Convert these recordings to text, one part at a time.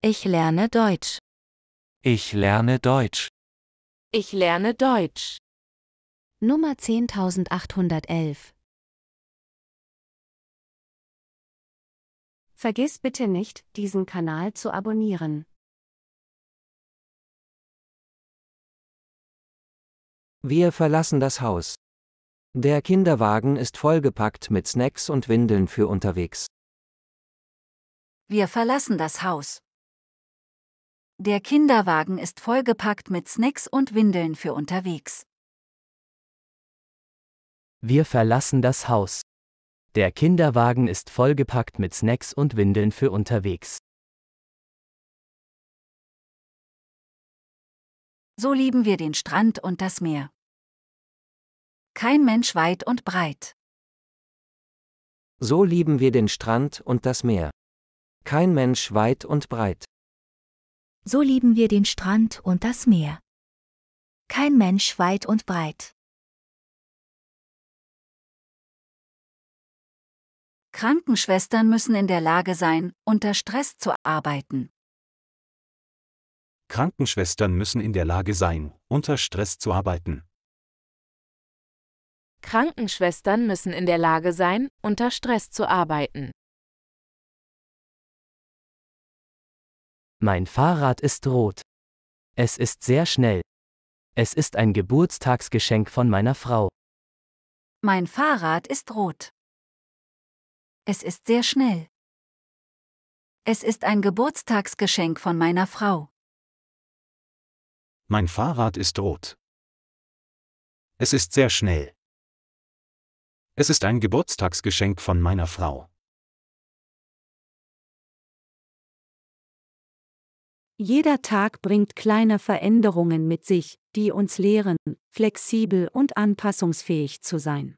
Ich lerne Deutsch. Ich lerne Deutsch. Ich lerne Deutsch. Nummer 10811. Vergiss bitte nicht, diesen Kanal zu abonnieren. Wir verlassen das Haus. Der Kinderwagen ist vollgepackt mit Snacks und Windeln für unterwegs. Wir verlassen das Haus. Der Kinderwagen ist vollgepackt mit Snacks und Windeln für unterwegs. Wir verlassen das Haus. Der Kinderwagen ist vollgepackt mit Snacks und Windeln für unterwegs. So lieben wir den Strand und das Meer. Kein Mensch weit und breit. So lieben wir den Strand und das Meer. Kein Mensch weit und breit so lieben wir den Strand und das Meer. Kein Mensch weit und breit. Krankenschwestern müssen in der Lage sein, unter Stress zu arbeiten. Krankenschwestern müssen in der Lage sein, unter Stress zu arbeiten. Krankenschwestern müssen in der Lage sein, unter Stress zu arbeiten. Mein Fahrrad ist rot. Es ist sehr schnell. Es ist ein Geburtstagsgeschenk von meiner Frau. Mein Fahrrad ist rot. Es ist sehr schnell. Es ist ein Geburtstagsgeschenk von meiner Frau. Mein Fahrrad ist rot. Es ist sehr schnell. Es ist ein Geburtstagsgeschenk von meiner Frau. Jeder Tag bringt kleine Veränderungen mit sich, die uns lehren, flexibel und anpassungsfähig zu sein.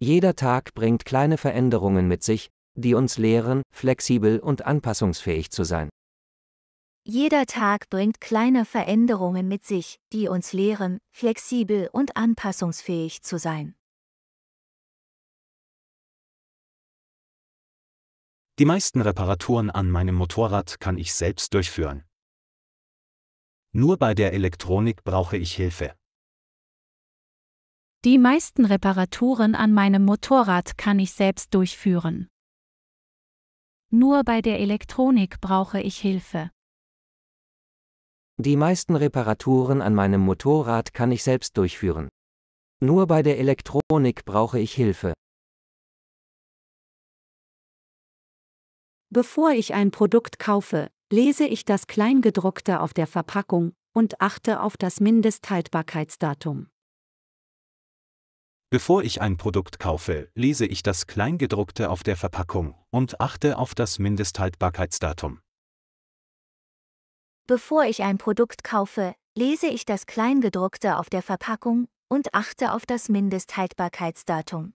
Jeder Tag bringt kleine Veränderungen mit sich, die uns lehren, flexibel und anpassungsfähig zu sein. Jeder Tag bringt kleine Veränderungen mit sich, die uns lehren, flexibel und anpassungsfähig zu sein. Die meisten Reparaturen an meinem Motorrad kann ich selbst durchführen. Nur bei der Elektronik brauche ich Hilfe. Die meisten Reparaturen an meinem Motorrad kann ich selbst durchführen. Nur bei der Elektronik brauche ich Hilfe. Die meisten Reparaturen an meinem Motorrad kann ich selbst durchführen. Nur bei der Elektronik brauche ich Hilfe. Bevor ich ein Produkt kaufe, lese ich das Kleingedruckte auf der Verpackung und achte auf das Mindesthaltbarkeitsdatum. Bevor ich ein Produkt kaufe, lese ich das Kleingedruckte auf der Verpackung und achte auf das Mindesthaltbarkeitsdatum. Bevor ich ein Produkt kaufe, lese ich das Kleingedruckte auf der Verpackung und achte auf das Mindesthaltbarkeitsdatum.